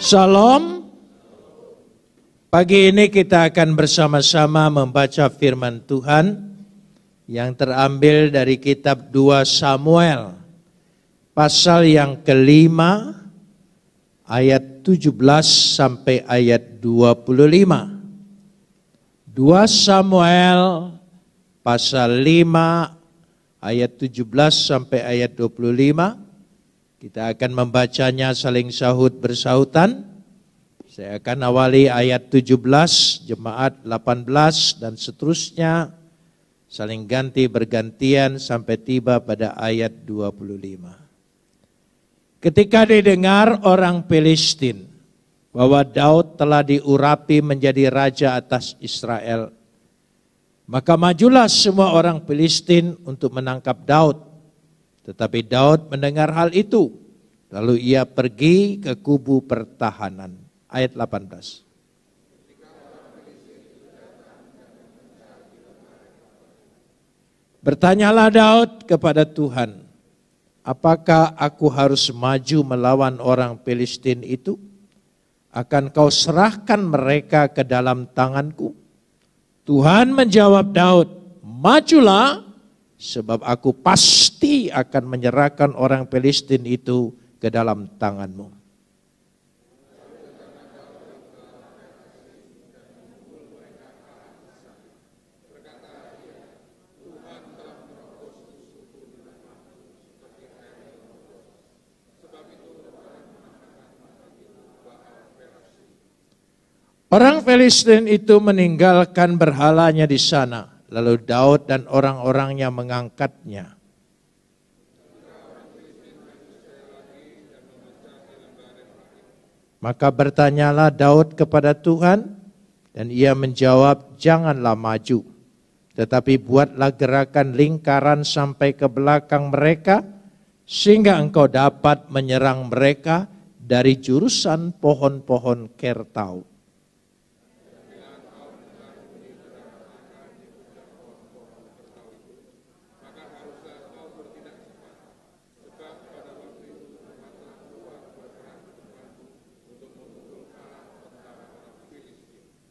Shalom. Pagi ini kita akan bersama-sama membaca firman Tuhan yang terambil dari kitab 2 Samuel pasal yang kelima ayat 17 sampai ayat 25. 2 Samuel pasal 5 ayat 17 sampai ayat 25 kita akan membacanya saling sahut bersahutan. Saya akan awali ayat 17, jemaat 18 dan seterusnya saling ganti bergantian sampai tiba pada ayat 25. Ketika didengar orang Filistin bahwa Daud telah diurapi menjadi raja atas Israel, maka majulah semua orang Filistin untuk menangkap Daud tetapi Daud mendengar hal itu. Lalu ia pergi ke kubu pertahanan. Ayat 18. Bertanyalah Daud kepada Tuhan, apakah aku harus maju melawan orang Filistin itu? Akan kau serahkan mereka ke dalam tanganku? Tuhan menjawab Daud, majulah Sebab aku pasti akan menyerahkan orang Palestina itu ke dalam tanganmu. Orang Filistin itu meninggalkan berhalanya di sana. Lalu Daud dan orang-orangnya mengangkatnya. Maka bertanyalah Daud kepada Tuhan, dan ia menjawab, "Janganlah maju, tetapi buatlah gerakan lingkaran sampai ke belakang mereka, sehingga engkau dapat menyerang mereka dari jurusan pohon-pohon kertau."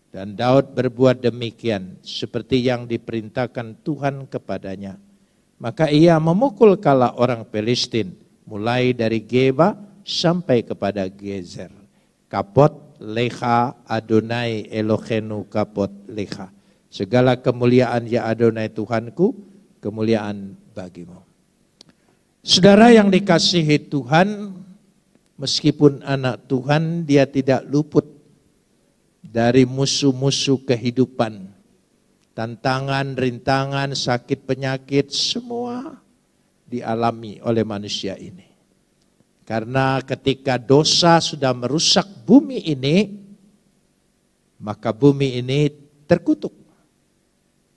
Dan Daud berbuat demikian seperti yang diperintahkan Tuhan kepadanya. Maka ia memukul kala orang Filistin mulai dari Geba sampai kepada Gezer. Kapot leha Adonai Elohenu kapot leha. Segala kemuliaan ya Adonai Tuhanku, kemuliaan bagimu. Saudara yang dikasihi Tuhan, meskipun anak Tuhan dia tidak luput dari musuh-musuh kehidupan. Tantangan, rintangan, sakit, penyakit, semua dialami oleh manusia ini. Karena ketika dosa sudah merusak bumi ini, maka bumi ini terkutuk.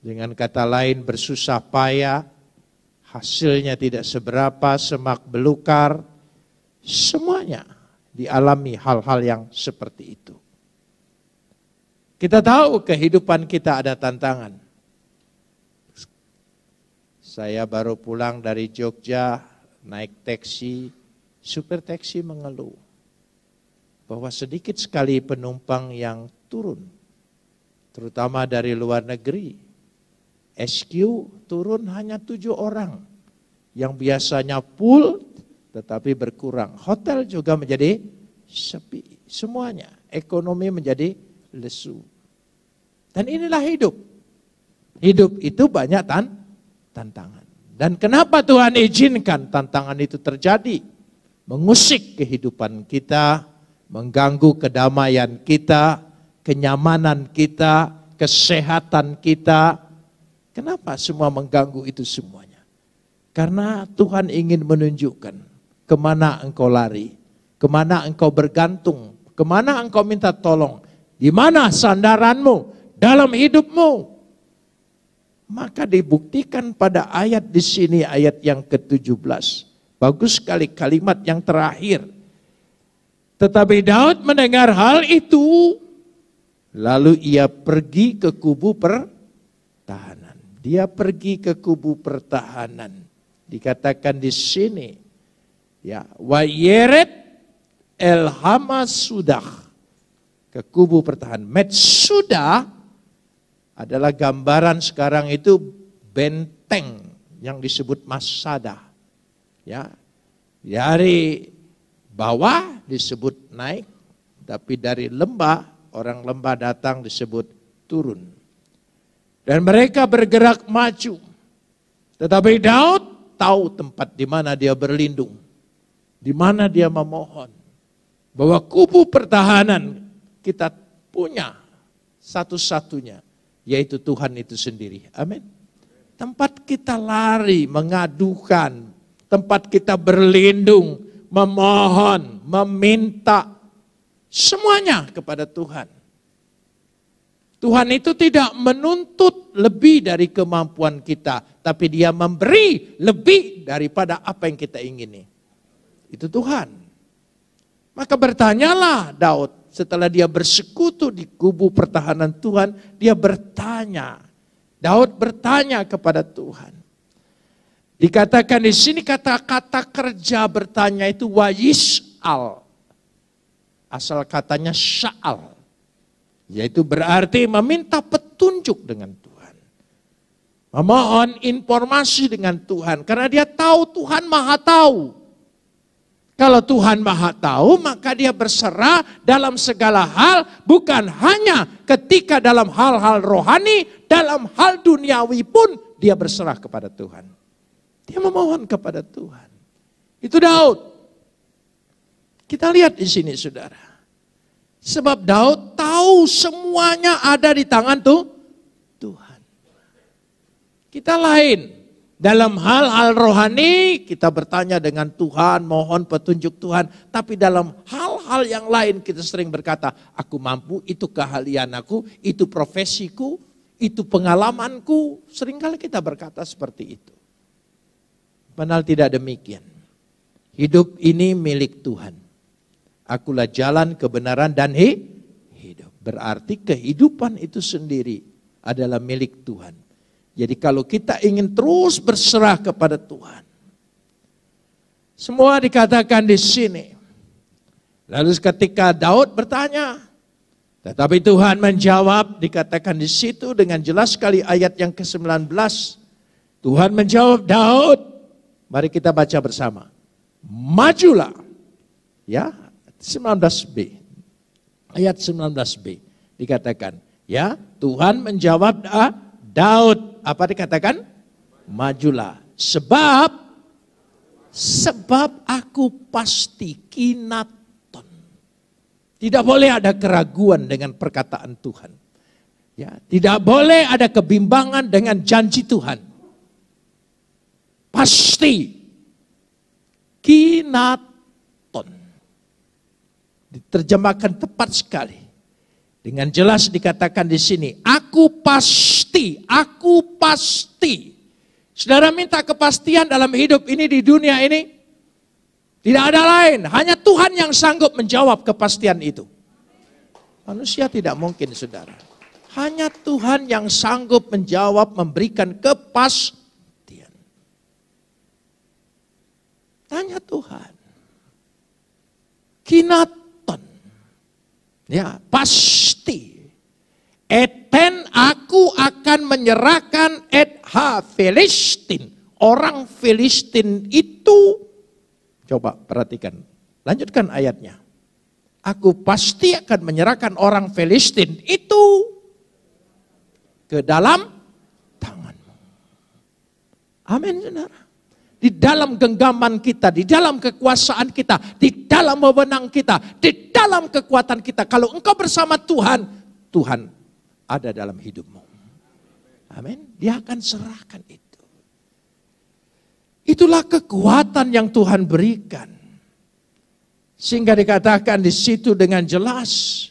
Dengan kata lain bersusah payah, hasilnya tidak seberapa, semak belukar, semuanya dialami hal-hal yang seperti itu. Kita tahu kehidupan kita ada tantangan. Saya baru pulang dari Jogja, naik taksi, supir taksi mengeluh bahwa sedikit sekali penumpang yang turun, terutama dari luar negeri. SQ turun hanya tujuh orang, yang biasanya full tetapi berkurang. Hotel juga menjadi sepi, semuanya ekonomi menjadi lesu. Dan inilah hidup. Hidup itu banyak tan tantangan. Dan kenapa Tuhan izinkan tantangan itu terjadi? Mengusik kehidupan kita, mengganggu kedamaian kita, kenyamanan kita, kesehatan kita. Kenapa semua mengganggu itu semuanya? Karena Tuhan ingin menunjukkan kemana engkau lari, kemana engkau bergantung, kemana engkau minta tolong, di mana sandaranmu, dalam hidupmu. Maka dibuktikan pada ayat di sini, ayat yang ke-17. Bagus sekali kalimat yang terakhir. Tetapi Daud mendengar hal itu, lalu ia pergi ke kubu pertahanan. Dia pergi ke kubu pertahanan. Dikatakan di sini, ya, wa yeret elhama sudah ke kubu pertahanan. Met sudah adalah gambaran sekarang itu benteng yang disebut masada. Ya. Dari bawah disebut naik, tapi dari lembah orang lembah datang disebut turun. Dan mereka bergerak maju. Tetapi Daud tahu tempat di mana dia berlindung, di mana dia memohon bahwa kubu pertahanan kita punya satu-satunya yaitu Tuhan itu sendiri. Amin. Tempat kita lari, mengadukan, tempat kita berlindung, memohon, meminta semuanya kepada Tuhan. Tuhan itu tidak menuntut lebih dari kemampuan kita, tapi Dia memberi lebih daripada apa yang kita ingini. Itu Tuhan. Maka bertanyalah Daud, setelah dia bersekutu di kubu pertahanan Tuhan, dia bertanya. Daud bertanya kepada Tuhan. Dikatakan di sini kata-kata kerja bertanya itu wayis'al. Asal katanya sya'al. Yaitu berarti meminta petunjuk dengan Tuhan. Memohon informasi dengan Tuhan. Karena dia tahu Tuhan maha tahu. Kalau Tuhan Maha Tahu, maka Dia berserah dalam segala hal, bukan hanya ketika dalam hal-hal rohani, dalam hal duniawi pun Dia berserah kepada Tuhan. Dia memohon kepada Tuhan. Itu Daud. Kita lihat di sini, saudara. Sebab Daud tahu semuanya ada di tangan tuh Tuhan. Kita lain, dalam hal-hal rohani kita bertanya dengan Tuhan, mohon petunjuk Tuhan. Tapi dalam hal-hal yang lain kita sering berkata, aku mampu, itu keahlian aku, itu profesiku, itu pengalamanku. Seringkali kita berkata seperti itu. Padahal tidak demikian. Hidup ini milik Tuhan. Akulah jalan kebenaran dan hidup. Berarti kehidupan itu sendiri adalah milik Tuhan. Jadi kalau kita ingin terus berserah kepada Tuhan. Semua dikatakan di sini. Lalu ketika Daud bertanya, tetapi Tuhan menjawab, dikatakan di situ dengan jelas sekali ayat yang ke-19. Tuhan menjawab, Daud, mari kita baca bersama. Majulah. Ya, 19b. Ayat 19b dikatakan, ya, Tuhan menjawab ah, Daud, apa dikatakan? Majulah. Sebab sebab aku pasti kinaton. Tidak boleh ada keraguan dengan perkataan Tuhan. Ya, tidak boleh ada kebimbangan dengan janji Tuhan. Pasti kinaton. Diterjemahkan tepat sekali. Dengan jelas dikatakan di sini, aku pasti, aku pasti. Saudara minta kepastian dalam hidup ini di dunia ini. Tidak ada lain, hanya Tuhan yang sanggup menjawab kepastian itu. Manusia tidak mungkin, saudara. Hanya Tuhan yang sanggup menjawab, memberikan kepastian. Tanya Tuhan. Kinat Ya, pasti. Eten aku akan menyerahkan Edha Filistin. Orang Filistin itu, coba perhatikan. Lanjutkan ayatnya. Aku pasti akan menyerahkan orang Filistin itu ke dalam tanganmu. Amin, saudara di dalam genggaman kita, di dalam kekuasaan kita, di dalam wewenang kita, di dalam kekuatan kita. Kalau engkau bersama Tuhan, Tuhan ada dalam hidupmu. Amin. Dia akan serahkan itu. Itulah kekuatan yang Tuhan berikan. Sehingga dikatakan di situ dengan jelas,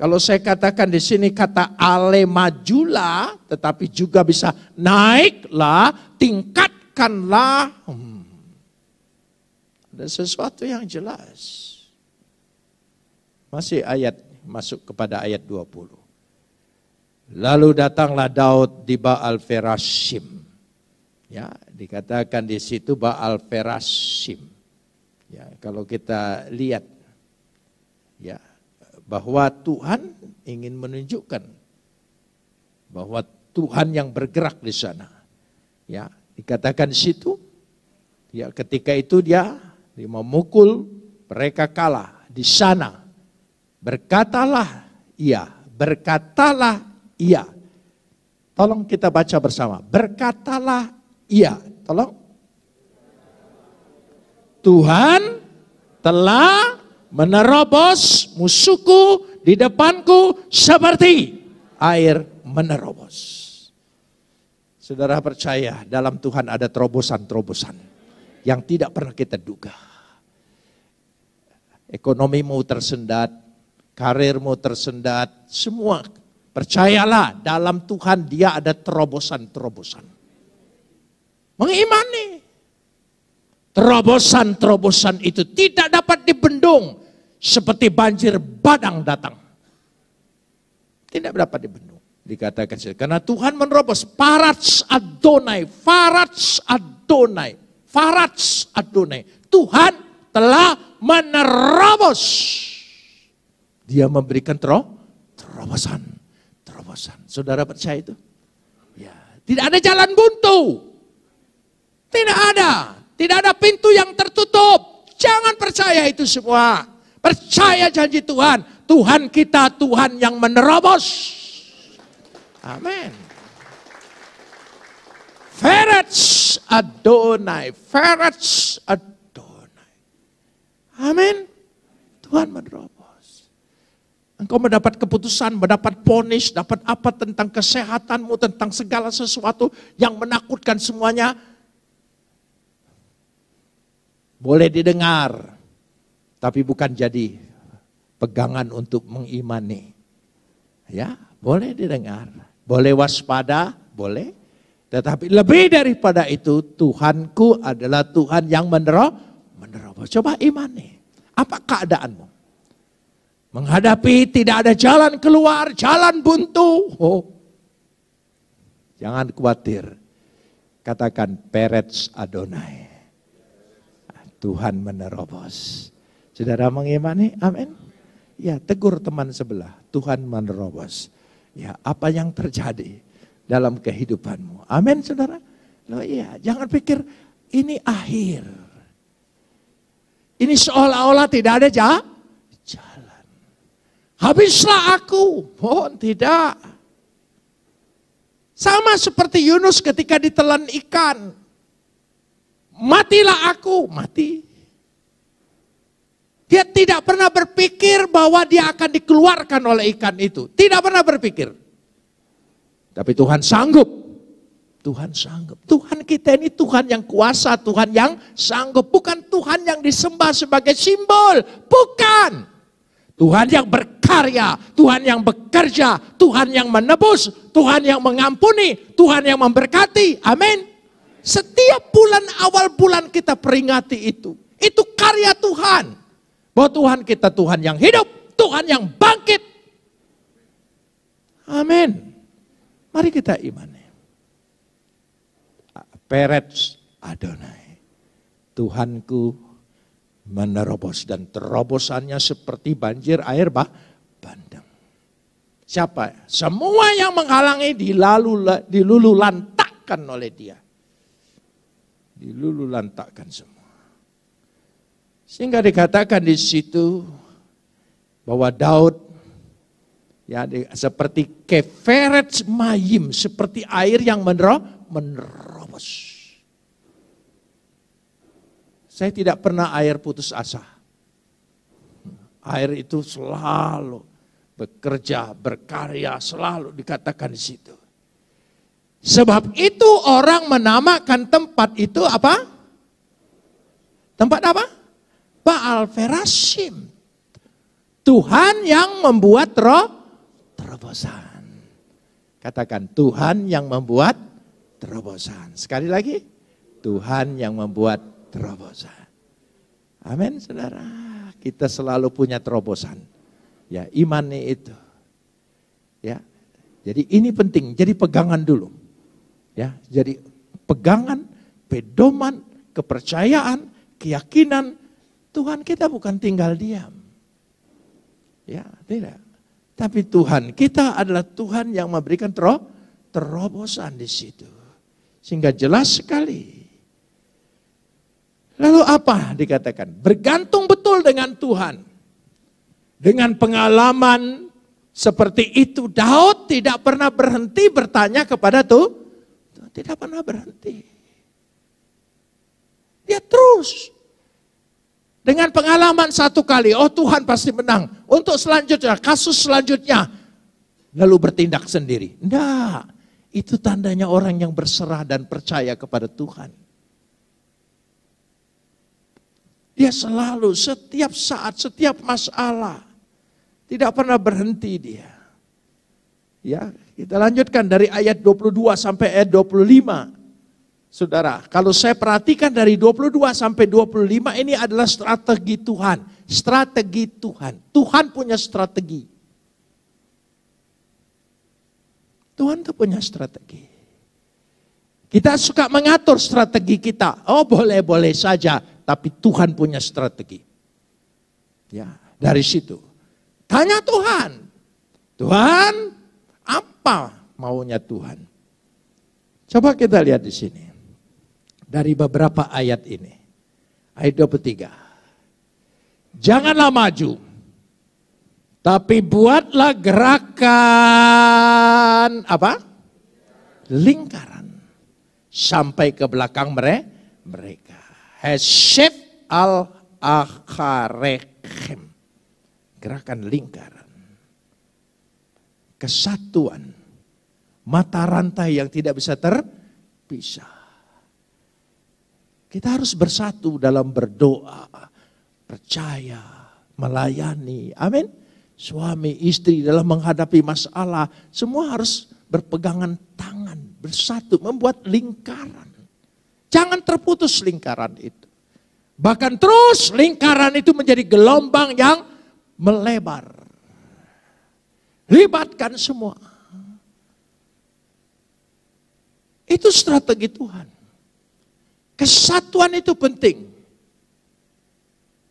kalau saya katakan di sini kata ale majula, tetapi juga bisa naiklah tingkat kanlah Hmm. Ada sesuatu yang jelas. Masih ayat masuk kepada ayat 20. Lalu datanglah Daud di Baal Ferasim. Ya, dikatakan di situ Baal Ferasim. Ya, kalau kita lihat ya bahwa Tuhan ingin menunjukkan bahwa Tuhan yang bergerak di sana. Ya, Dikatakan situ, ya ketika itu dia, dia memukul, mereka kalah. Di sana, berkatalah ia, berkatalah ia. Tolong kita baca bersama, berkatalah ia. Tolong. Tuhan telah menerobos musuhku di depanku seperti air menerobos. Saudara percaya dalam Tuhan ada terobosan-terobosan yang tidak pernah kita duga. Ekonomimu tersendat, karirmu tersendat, semua percayalah dalam Tuhan dia ada terobosan-terobosan. Mengimani. Terobosan-terobosan itu tidak dapat dibendung seperti banjir badang datang. Tidak dapat dibendung dikatakan karena Tuhan menerobos farats Adonai farats Adonai farats Adonai Tuhan telah menerobos dia memberikan tero, terobosan terobosan saudara percaya itu ya tidak ada jalan buntu tidak ada tidak ada pintu yang tertutup jangan percaya itu semua percaya janji Tuhan Tuhan kita Tuhan yang menerobos Amen. Ferets Adonai. Ferets Adonai. Amin. Tuhan menerobos. Engkau mendapat keputusan, mendapat ponis, dapat apa tentang kesehatanmu, tentang segala sesuatu yang menakutkan semuanya. Boleh didengar, tapi bukan jadi pegangan untuk mengimani. Ya, boleh didengar boleh waspada, boleh. Tetapi lebih daripada itu, Tuhanku adalah Tuhan yang menerobos. menerobos. Coba imani. Apa keadaanmu? Menghadapi tidak ada jalan keluar, jalan buntu. Oh. Jangan khawatir. Katakan Peretz Adonai. Tuhan menerobos. Saudara mengimani? Amin. Ya, tegur teman sebelah. Tuhan menerobos ya apa yang terjadi dalam kehidupanmu. Amin, saudara. Loh iya, jangan pikir ini akhir. Ini seolah-olah tidak ada jah. jalan. Habislah aku. Mohon tidak. Sama seperti Yunus ketika ditelan ikan. Matilah aku. Mati. Dia tidak pernah berpikir bahwa dia akan dikeluarkan oleh ikan itu. Tidak pernah berpikir. Tapi Tuhan sanggup. Tuhan sanggup. Tuhan kita ini Tuhan yang kuasa, Tuhan yang sanggup. Bukan Tuhan yang disembah sebagai simbol. Bukan. Tuhan yang berkarya, Tuhan yang bekerja, Tuhan yang menebus, Tuhan yang mengampuni, Tuhan yang memberkati. Amin. Setiap bulan awal bulan kita peringati itu. Itu karya Tuhan bahwa Tuhan kita Tuhan yang hidup, Tuhan yang bangkit. Amin. Mari kita imani. Perets Adonai. Tuhanku menerobos dan terobosannya seperti banjir air bah bandang. Siapa? Semua yang menghalangi dilalu dilulu oleh dia. Dilulu semua. Sehingga dikatakan di situ bahwa Daud ya seperti keferet mayim, seperti air yang menerobos. Saya tidak pernah air putus asa. Air itu selalu bekerja, berkarya, selalu dikatakan di situ. Sebab itu orang menamakan tempat itu apa? Tempat apa? Baal Ferasim. Tuhan yang membuat roh terobosan. Katakan Tuhan yang membuat terobosan. Sekali lagi, Tuhan yang membuat terobosan. Amin, saudara. Kita selalu punya terobosan. Ya, iman itu. Ya, jadi ini penting. Jadi pegangan dulu. Ya, jadi pegangan, pedoman, kepercayaan, keyakinan, Tuhan kita bukan tinggal diam. Ya, tidak. Tapi Tuhan kita adalah Tuhan yang memberikan terob terobosan di situ. Sehingga jelas sekali. Lalu apa dikatakan? Bergantung betul dengan Tuhan. Dengan pengalaman seperti itu, Daud tidak pernah berhenti bertanya kepada Tuhan. Tidak pernah berhenti. Dia terus dengan pengalaman satu kali, oh Tuhan pasti menang. Untuk selanjutnya, kasus selanjutnya, lalu bertindak sendiri. Enggak, itu tandanya orang yang berserah dan percaya kepada Tuhan. Dia selalu, setiap saat, setiap masalah, tidak pernah berhenti dia. Ya, kita lanjutkan dari ayat 22 sampai ayat 25. Saudara, kalau saya perhatikan dari 22 sampai 25 ini adalah strategi Tuhan. Strategi Tuhan. Tuhan punya strategi. Tuhan tuh punya strategi. Kita suka mengatur strategi kita. Oh boleh-boleh saja, tapi Tuhan punya strategi. Ya, dari situ. Tanya Tuhan. Tuhan, apa maunya Tuhan? Coba kita lihat di sini dari beberapa ayat ini. Ayat 23. Janganlah maju, tapi buatlah gerakan apa? Lingkaran sampai ke belakang mereka. Mereka hashif al akharekhem, Gerakan lingkaran. Kesatuan. Mata rantai yang tidak bisa terpisah. Kita harus bersatu dalam berdoa, percaya, melayani. Amin. Suami, istri dalam menghadapi masalah, semua harus berpegangan tangan, bersatu, membuat lingkaran. Jangan terputus lingkaran itu. Bahkan terus lingkaran itu menjadi gelombang yang melebar. Libatkan semua. Itu strategi Tuhan. Kesatuan itu penting.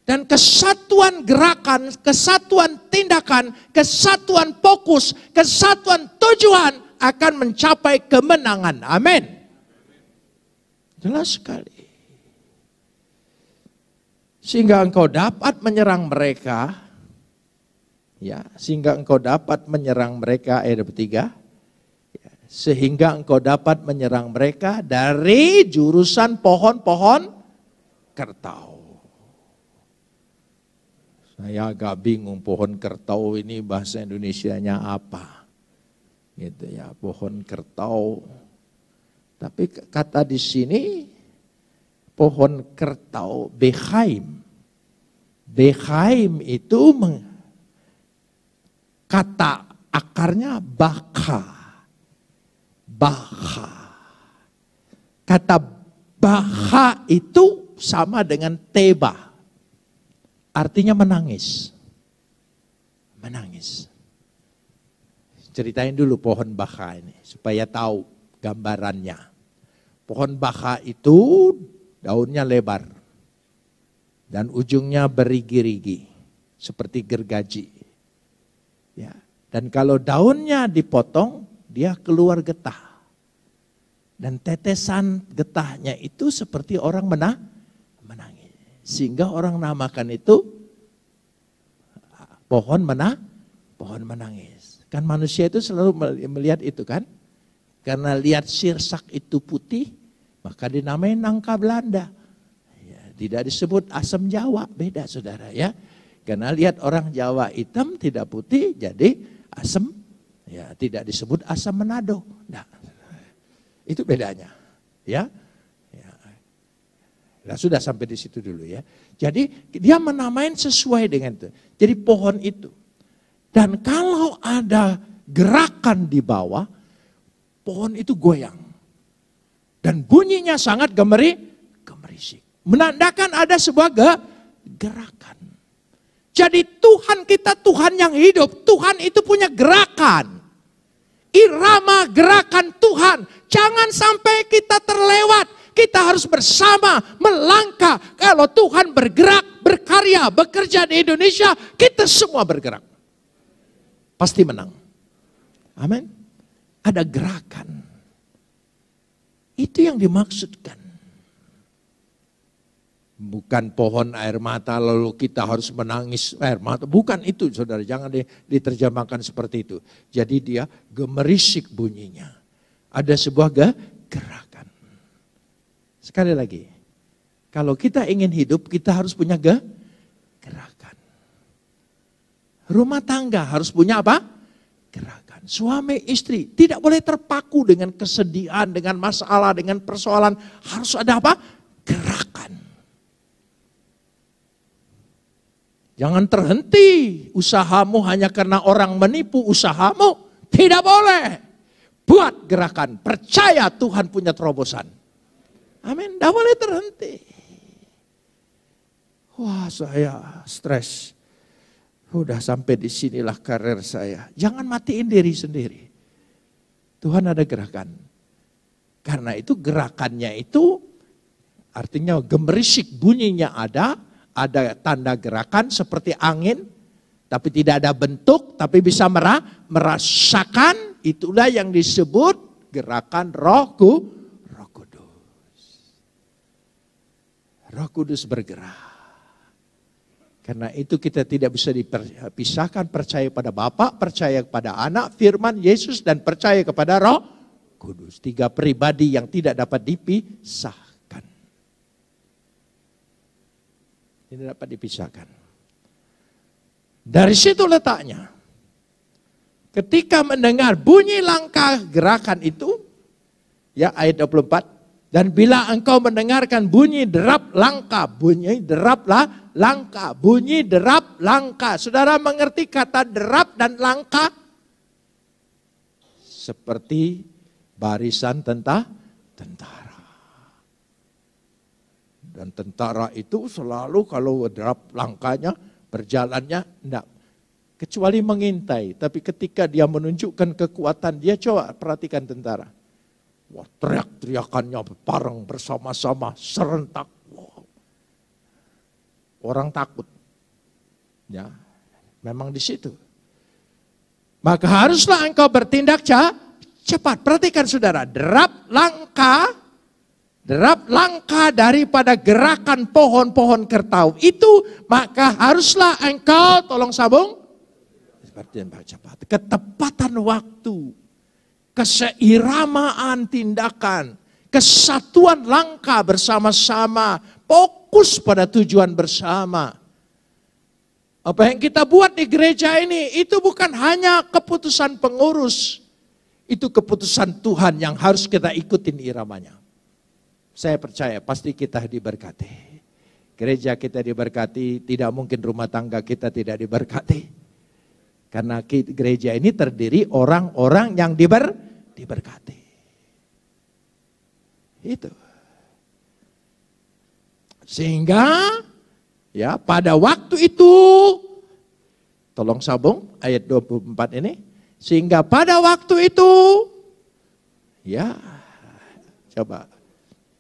Dan kesatuan gerakan, kesatuan tindakan, kesatuan fokus, kesatuan tujuan akan mencapai kemenangan. Amin. Jelas sekali. Sehingga engkau dapat menyerang mereka. Ya, sehingga engkau dapat menyerang mereka ayat 3 sehingga engkau dapat menyerang mereka dari jurusan pohon-pohon kertau. Saya agak bingung pohon kertau ini bahasa Indonesianya apa. Gitu ya, pohon kertau. Tapi kata di sini pohon kertau behaim. Behaim itu kata akarnya baka baha. Kata baha itu sama dengan teba. Artinya menangis. Menangis. Ceritain dulu pohon baha ini supaya tahu gambarannya. Pohon baha itu daunnya lebar dan ujungnya berigi-rigi seperti gergaji. Ya. Dan kalau daunnya dipotong, dia keluar getah. Dan tetesan getahnya itu seperti orang menang, menangis. Sehingga orang namakan itu pohon menang, pohon menangis. Kan manusia itu selalu melihat itu kan. Karena lihat sirsak itu putih, maka dinamai nangka Belanda. Ya, tidak disebut asam Jawa, beda saudara ya. Karena lihat orang Jawa hitam tidak putih, jadi asam ya tidak disebut asam menado. Nah, itu bedanya. Ya. ya. Nah, sudah sampai di situ dulu ya. Jadi dia menamain sesuai dengan itu. Jadi pohon itu. Dan kalau ada gerakan di bawah, pohon itu goyang. Dan bunyinya sangat gemeri, gemerisik. Menandakan ada sebuah ge, gerakan. Jadi Tuhan kita Tuhan yang hidup. Tuhan itu punya gerakan irama gerakan Tuhan. Jangan sampai kita terlewat. Kita harus bersama melangkah. Kalau Tuhan bergerak, berkarya, bekerja di Indonesia, kita semua bergerak. Pasti menang. Amin. Ada gerakan. Itu yang dimaksudkan. Bukan pohon air mata lalu kita harus menangis air mata. Bukan itu saudara, jangan diterjemahkan seperti itu. Jadi dia gemerisik bunyinya. Ada sebuah gerakan. Sekali lagi, kalau kita ingin hidup kita harus punya gerakan. Rumah tangga harus punya apa? Gerakan. Suami istri tidak boleh terpaku dengan kesedihan, dengan masalah, dengan persoalan. Harus ada apa? Gerakan. Jangan terhenti usahamu hanya karena orang menipu usahamu. Tidak boleh. Buat gerakan, percaya Tuhan punya terobosan. Amin, tidak boleh terhenti. Wah saya stres. sudah sampai di sinilah karir saya. Jangan matiin diri sendiri. Tuhan ada gerakan. Karena itu gerakannya itu artinya gemerisik bunyinya ada, ada tanda gerakan seperti angin, tapi tidak ada bentuk, tapi bisa merah, merasakan, itulah yang disebut gerakan rohku, roh kudus. Roh kudus bergerak. Karena itu kita tidak bisa dipisahkan percaya pada Bapa, percaya kepada Anak, Firman Yesus dan percaya kepada Roh Kudus. Tiga pribadi yang tidak dapat dipisah. Ini dapat dipisahkan. Dari situ letaknya. Ketika mendengar bunyi langkah gerakan itu, ya ayat 24, dan bila engkau mendengarkan bunyi derap langkah, bunyi deraplah langkah, bunyi derap langkah. Saudara mengerti kata derap dan langkah? Seperti barisan tentara. tentara. Dan tentara itu selalu kalau derap langkahnya, berjalannya, enggak. Kecuali mengintai, tapi ketika dia menunjukkan kekuatan, dia coba perhatikan tentara. Wah teriak-teriakannya bareng bersama-sama, serentak. Wah. Orang takut. Ya, memang di situ. Maka haruslah engkau bertindak cepat. Perhatikan saudara, derap langkah derap langkah daripada gerakan pohon-pohon kertau itu, maka haruslah engkau, tolong sabung, baca ketepatan waktu, keseiramaan tindakan, kesatuan langkah bersama-sama, fokus pada tujuan bersama. Apa yang kita buat di gereja ini itu bukan hanya keputusan pengurus, itu keputusan Tuhan yang harus kita ikutin iramanya. Saya percaya pasti kita diberkati. Gereja kita diberkati, tidak mungkin rumah tangga kita tidak diberkati. Karena gereja ini terdiri orang-orang yang diber, diberkati. Itu. Sehingga ya pada waktu itu tolong sabung ayat 24 ini sehingga pada waktu itu ya coba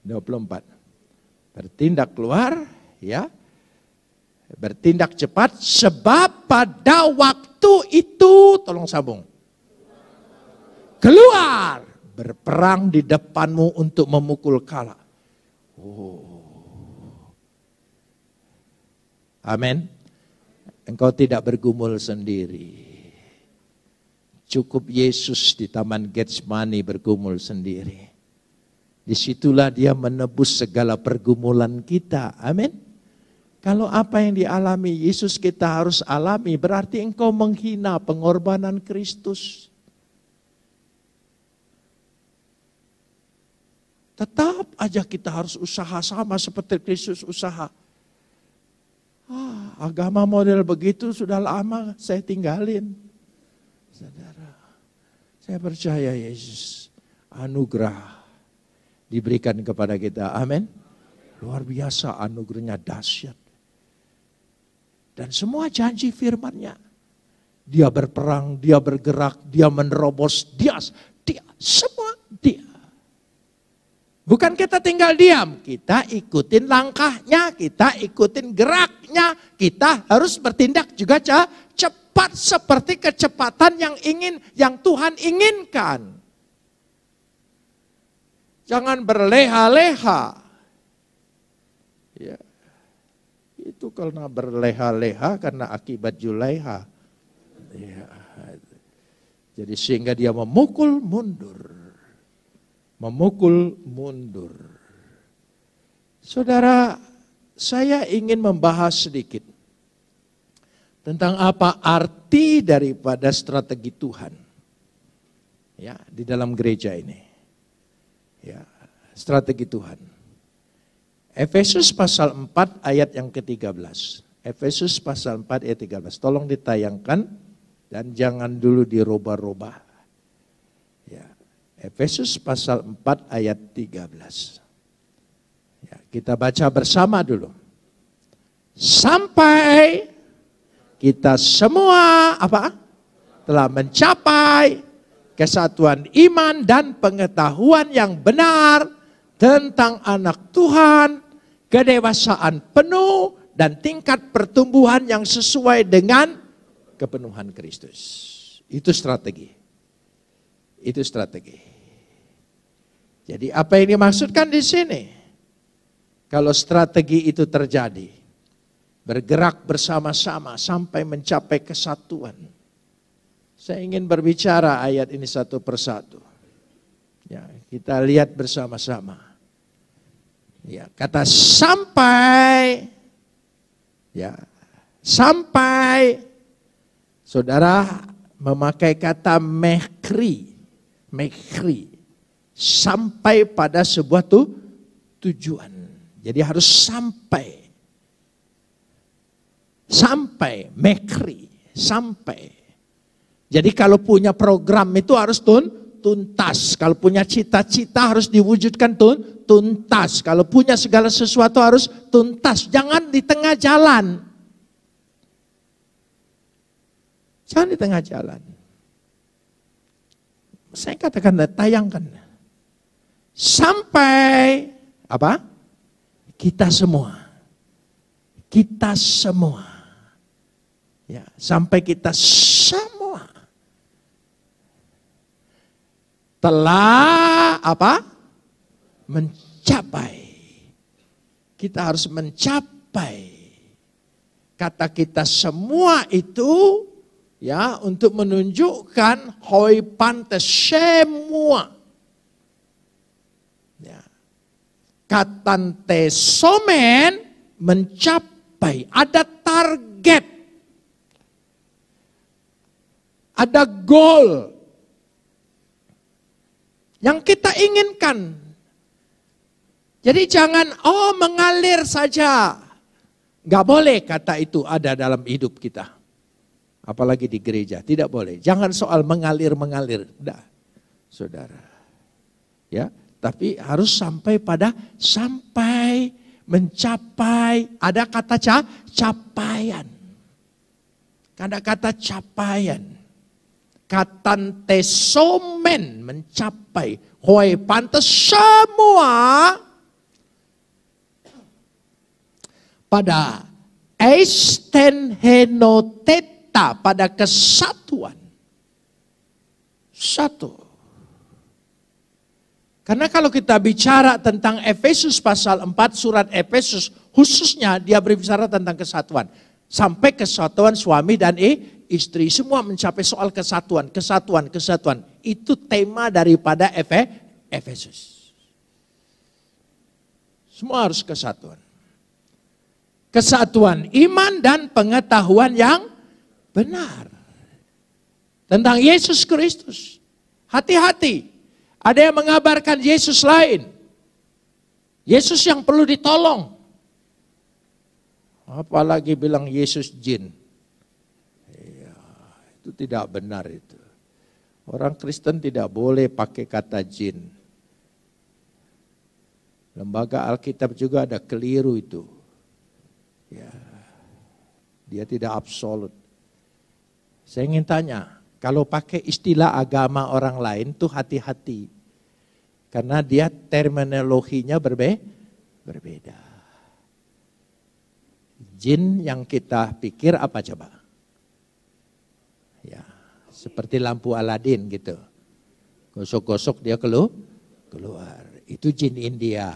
24. Bertindak keluar, ya. Bertindak cepat sebab pada waktu itu tolong sambung. Keluar berperang di depanmu untuk memukul kala. Oh. Amin. Engkau tidak bergumul sendiri. Cukup Yesus di Taman Getsemani bergumul sendiri. Disitulah dia menebus segala pergumulan kita. Amin. Kalau apa yang dialami Yesus kita harus alami, berarti engkau menghina pengorbanan Kristus. Tetap aja kita harus usaha sama seperti Kristus usaha. Ah, agama model begitu sudah lama saya tinggalin. Saudara, saya percaya Yesus anugerah diberikan kepada kita. Amin. Luar biasa anugerahnya dahsyat. Dan semua janji Firman-nya, Dia berperang, dia bergerak, dia menerobos, dia, dia, semua dia. Bukan kita tinggal diam, kita ikutin langkahnya, kita ikutin geraknya, kita harus bertindak juga cepat seperti kecepatan yang ingin yang Tuhan inginkan. Jangan berleha-leha. Ya. Itu karena berleha-leha karena akibat julaiha. Ya. Jadi sehingga dia memukul mundur. Memukul mundur. Saudara, saya ingin membahas sedikit tentang apa arti daripada strategi Tuhan ya di dalam gereja ini. Ya, strategi Tuhan. Efesus pasal 4 ayat yang ke-13. Efesus pasal 4 ayat 13. Tolong ditayangkan dan jangan dulu dirubah-rubah. Ya. Efesus pasal 4 ayat 13. Ya, kita baca bersama dulu. Sampai kita semua apa? telah mencapai kesatuan iman dan pengetahuan yang benar tentang anak Tuhan, kedewasaan penuh dan tingkat pertumbuhan yang sesuai dengan kepenuhan Kristus. Itu strategi. Itu strategi. Jadi apa yang dimaksudkan di sini? Kalau strategi itu terjadi, bergerak bersama-sama sampai mencapai kesatuan saya ingin berbicara ayat ini satu persatu. Ya, kita lihat bersama-sama. Ya, kata sampai ya, sampai Saudara memakai kata mekri, mekri, sampai pada sebuah tu, tujuan. Jadi harus sampai, sampai, mekri, sampai. Jadi kalau punya program itu harus tun, tuntas. Kalau punya cita-cita harus diwujudkan tun, tuntas. Kalau punya segala sesuatu harus tuntas. Jangan di tengah jalan. Jangan di tengah jalan. Saya katakan tayangkan. Sampai apa? Kita semua. Kita semua. Ya, sampai kita sama telah apa? Mencapai. Kita harus mencapai. Kata kita semua itu ya untuk menunjukkan hoi pantes semua. Ya. Katante somen mencapai, ada target, ada goal, yang kita inginkan. Jadi jangan, oh mengalir saja. Gak boleh kata itu ada dalam hidup kita. Apalagi di gereja, tidak boleh. Jangan soal mengalir-mengalir. Nah, saudara. Ya, tapi harus sampai pada sampai mencapai ada kata ca, capaian. Karena kata capaian katan tesomen mencapai hoi pantas semua pada esten henoteta pada kesatuan satu karena kalau kita bicara tentang Efesus pasal 4 surat Efesus khususnya dia berbicara tentang kesatuan sampai kesatuan suami dan istri, semua mencapai soal kesatuan, kesatuan, kesatuan. Itu tema daripada Efe, Efesus. Semua harus kesatuan. Kesatuan iman dan pengetahuan yang benar. Tentang Yesus Kristus. Hati-hati. Ada yang mengabarkan Yesus lain. Yesus yang perlu ditolong. Apalagi bilang Yesus jin. Itu tidak benar itu. Orang Kristen tidak boleh pakai kata jin. Lembaga Alkitab juga ada keliru itu. Ya. Dia tidak absolut. Saya ingin tanya, kalau pakai istilah agama orang lain tuh hati-hati. Karena dia terminologinya berbe berbeda. Jin yang kita pikir apa coba? seperti lampu Aladin gitu. Gosok-gosok dia keluar, keluar. Itu jin India.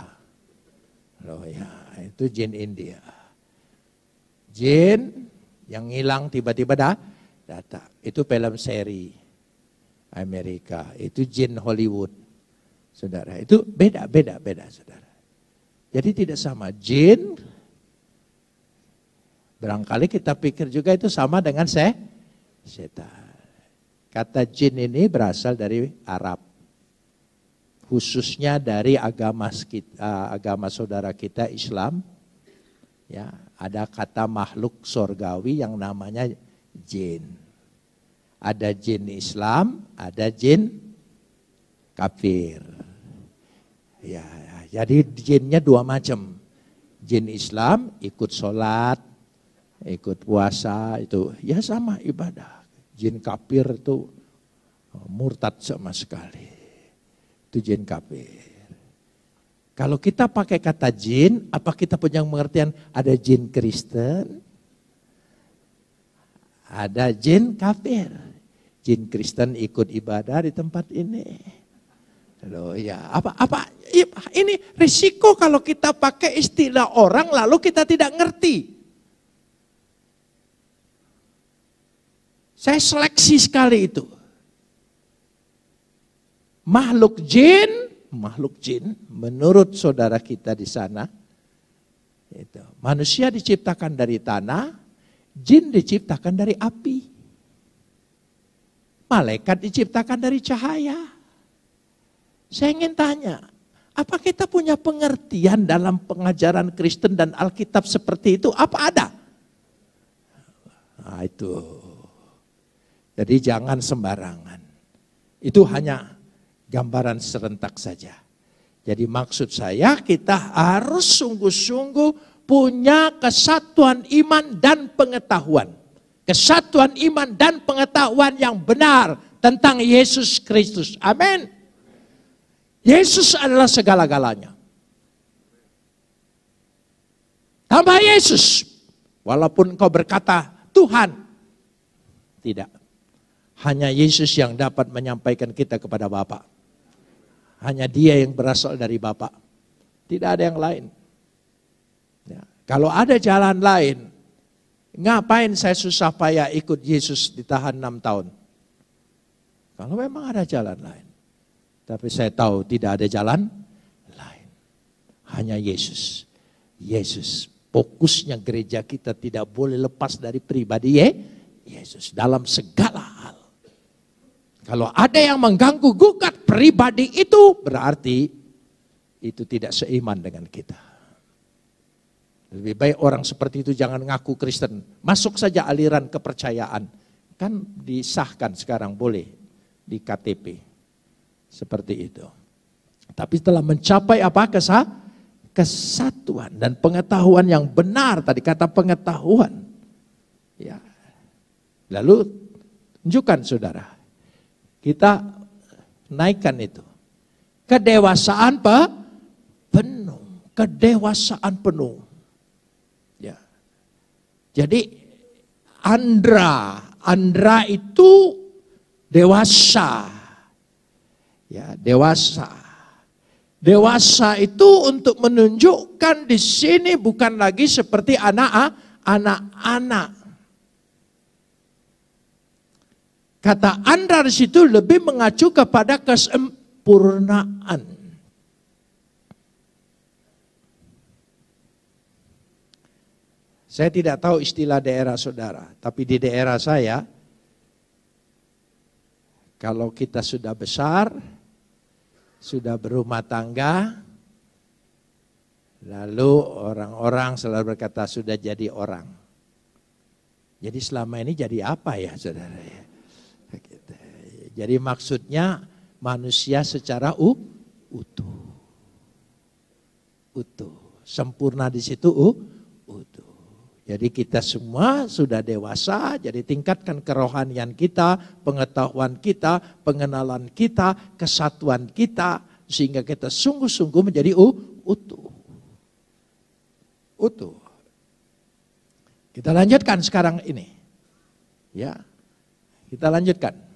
Loh ya, itu jin India. Jin yang hilang tiba-tiba dah datang. Itu film seri Amerika. Itu jin Hollywood. Saudara, itu beda, beda, beda, saudara. Jadi tidak sama jin. Barangkali kita pikir juga itu sama dengan se setan. Kata jin ini berasal dari Arab. Khususnya dari agama kita, eh, agama saudara kita Islam. Ya, ada kata makhluk sorgawi yang namanya jin. Ada jin Islam, ada jin kafir. Ya, jadi jinnya dua macam. Jin Islam ikut sholat, ikut puasa itu ya sama ibadah. Jin kafir itu oh, murtad sama sekali. Itu jin kafir. Kalau kita pakai kata jin, apa kita punya pengertian ada jin Kristen, ada jin kafir. Jin Kristen ikut ibadah di tempat ini. Loh ya, apa apa ini risiko kalau kita pakai istilah orang lalu kita tidak ngerti. Saya seleksi sekali itu. Makhluk jin, makhluk jin menurut saudara kita di sana. Itu. Manusia diciptakan dari tanah, jin diciptakan dari api. Malaikat diciptakan dari cahaya. Saya ingin tanya, apa kita punya pengertian dalam pengajaran Kristen dan Alkitab seperti itu? Apa ada? Nah, itu jadi jangan sembarangan. Itu hanya gambaran serentak saja. Jadi maksud saya kita harus sungguh-sungguh punya kesatuan iman dan pengetahuan. Kesatuan iman dan pengetahuan yang benar tentang Yesus Kristus. Amin. Yesus adalah segala-galanya. Tambah Yesus. Walaupun kau berkata, Tuhan. Tidak. Hanya Yesus yang dapat menyampaikan kita kepada Bapa. Hanya Dia yang berasal dari Bapa. Tidak ada yang lain. Ya. Kalau ada jalan lain, ngapain saya susah payah ikut Yesus ditahan enam tahun? Kalau memang ada jalan lain. Tapi saya tahu tidak ada jalan lain. Hanya Yesus. Yesus. Fokusnya gereja kita tidak boleh lepas dari pribadi ya. Yesus dalam segala hal. Kalau ada yang mengganggu gugat pribadi itu berarti itu tidak seiman dengan kita. Lebih baik orang seperti itu jangan ngaku Kristen. Masuk saja aliran kepercayaan. Kan disahkan sekarang boleh di KTP. Seperti itu. Tapi setelah mencapai apa kesah? Kesatuan dan pengetahuan yang benar tadi kata pengetahuan. Ya. Lalu tunjukkan saudara kita naikkan itu. Kedewasaan pe, penuh. Kedewasaan penuh. Ya. Jadi Andra, Andra itu dewasa. Ya, dewasa. Dewasa itu untuk menunjukkan di sini bukan lagi seperti anak anak-anak Kata Anda di situ lebih mengacu kepada kesempurnaan. Saya tidak tahu istilah daerah saudara, tapi di daerah saya, kalau kita sudah besar, sudah berumah tangga, lalu orang-orang selalu berkata sudah jadi orang. Jadi selama ini jadi apa ya saudara ya? Jadi maksudnya manusia secara u, utuh. Utuh. Sempurna di situ u, utuh. Jadi kita semua sudah dewasa, jadi tingkatkan kerohanian kita, pengetahuan kita, pengenalan kita, kesatuan kita, sehingga kita sungguh-sungguh menjadi u, utuh. Utuh. Kita lanjutkan sekarang ini. Ya. Kita lanjutkan.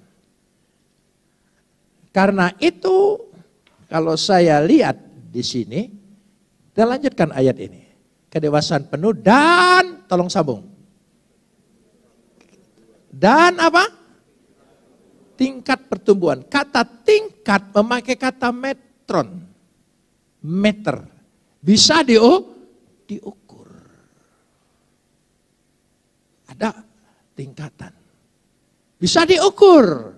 Karena itu kalau saya lihat di sini, kita lanjutkan ayat ini. Kedewasaan penuh dan tolong sambung. Dan apa? Tingkat pertumbuhan. Kata tingkat memakai kata metron. Meter. Bisa di diukur. Ada tingkatan. Bisa diukur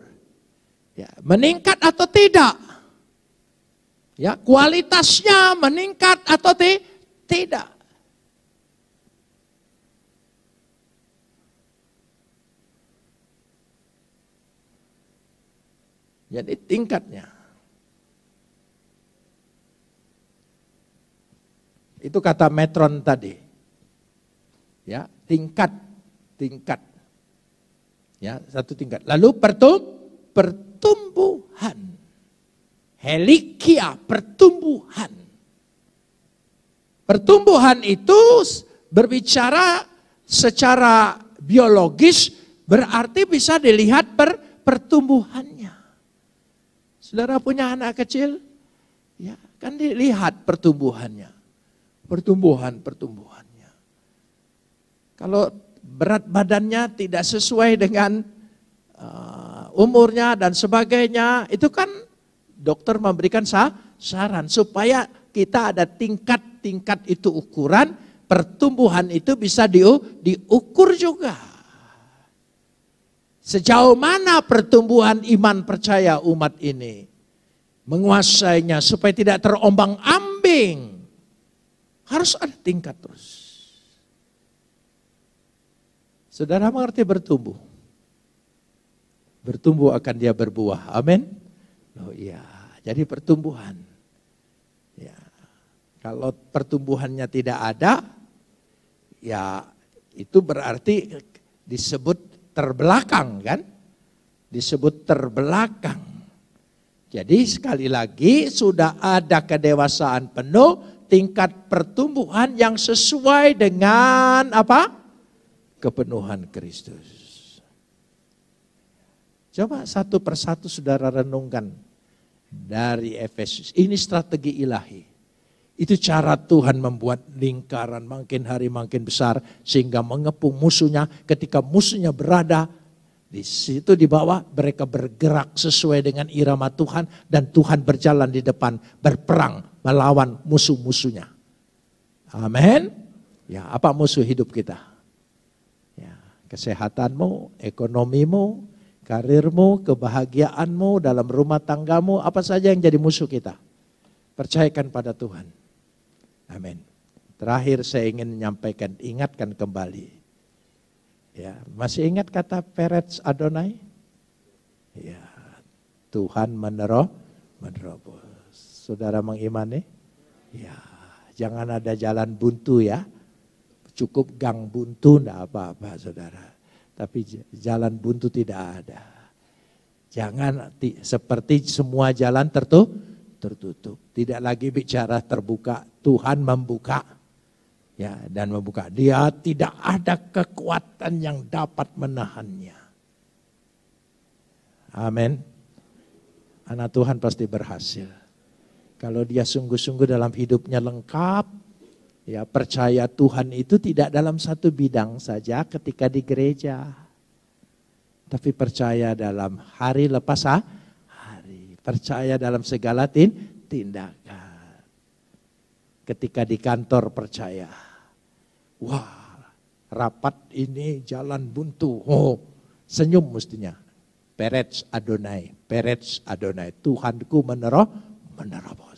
Ya, meningkat atau tidak? Ya, kualitasnya meningkat atau ti tidak? Jadi tingkatnya. Itu kata metron tadi. Ya, tingkat, tingkat. Ya, satu tingkat. Lalu pertum, pertum pertumbuhan. Helikia, pertumbuhan. Pertumbuhan itu berbicara secara biologis berarti bisa dilihat per pertumbuhannya. Saudara punya anak kecil, ya kan dilihat pertumbuhannya. Pertumbuhan, pertumbuhannya. Kalau berat badannya tidak sesuai dengan uh, umurnya dan sebagainya, itu kan dokter memberikan saran supaya kita ada tingkat-tingkat itu ukuran, pertumbuhan itu bisa diukur juga. Sejauh mana pertumbuhan iman percaya umat ini? Menguasainya supaya tidak terombang ambing. Harus ada tingkat terus. Saudara mengerti bertumbuh bertumbuh akan dia berbuah. Amin. Oh iya, jadi pertumbuhan. Ya. Kalau pertumbuhannya tidak ada, ya itu berarti disebut terbelakang kan? Disebut terbelakang. Jadi sekali lagi sudah ada kedewasaan penuh, tingkat pertumbuhan yang sesuai dengan apa? kepenuhan Kristus. Coba satu persatu saudara renungkan dari Efesus. Ini strategi ilahi. Itu cara Tuhan membuat lingkaran makin hari makin besar sehingga mengepung musuhnya. Ketika musuhnya berada di situ di bawah mereka bergerak sesuai dengan irama Tuhan dan Tuhan berjalan di depan berperang melawan musuh-musuhnya. Amin. Ya, apa musuh hidup kita? Ya, kesehatanmu, ekonomimu, karirmu, kebahagiaanmu, dalam rumah tanggamu, apa saja yang jadi musuh kita. Percayakan pada Tuhan. Amin. Terakhir saya ingin menyampaikan, ingatkan kembali. Ya, masih ingat kata Peretz Adonai? Ya, Tuhan meneroh, menerobos. Saudara mengimani? Ya, jangan ada jalan buntu ya. Cukup gang buntu, enggak apa-apa saudara tapi jalan buntu tidak ada. Jangan seperti semua jalan tertutup, tertutup. Tidak lagi bicara terbuka, Tuhan membuka. Ya, dan membuka. Dia tidak ada kekuatan yang dapat menahannya. Amin. Anak Tuhan pasti berhasil. Kalau dia sungguh-sungguh dalam hidupnya lengkap, Ya, percaya Tuhan itu tidak dalam satu bidang saja ketika di gereja. Tapi percaya dalam hari lepas ah, hari. Percaya dalam segala tin, tindakan. Ketika di kantor percaya. Wah, rapat ini jalan buntu. Oh, senyum mestinya. Perets Adonai, Perets Adonai. Tuhanku meneroh, menerobos.